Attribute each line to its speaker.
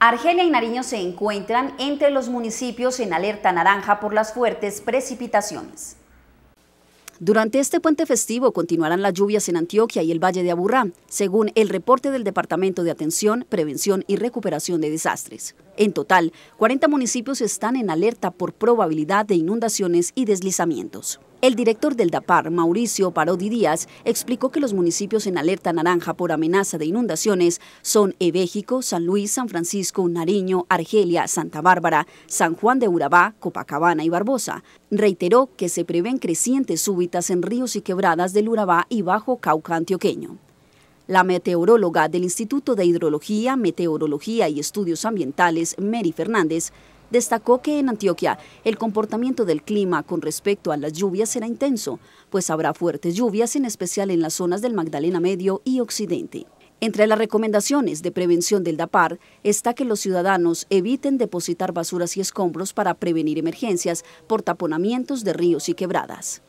Speaker 1: Argelia y Nariño se encuentran entre los municipios en alerta naranja por las fuertes precipitaciones. Durante este puente festivo continuarán las lluvias en Antioquia y el Valle de Aburrá, según el reporte del Departamento de Atención, Prevención y Recuperación de Desastres. En total, 40 municipios están en alerta por probabilidad de inundaciones y deslizamientos. El director del DAPAR, Mauricio Parodi Díaz, explicó que los municipios en alerta naranja por amenaza de inundaciones son Ebéjico, San Luis, San Francisco, Nariño, Argelia, Santa Bárbara, San Juan de Urabá, Copacabana y Barbosa. Reiteró que se prevén crecientes súbitas en ríos y quebradas del Urabá y Bajo Cauca antioqueño. La meteoróloga del Instituto de Hidrología, Meteorología y Estudios Ambientales, Mary Fernández, destacó que en Antioquia el comportamiento del clima con respecto a las lluvias será intenso, pues habrá fuertes lluvias, en especial en las zonas del Magdalena Medio y Occidente. Entre las recomendaciones de prevención del DAPAR está que los ciudadanos eviten depositar basuras y escombros para prevenir emergencias por taponamientos de ríos y quebradas.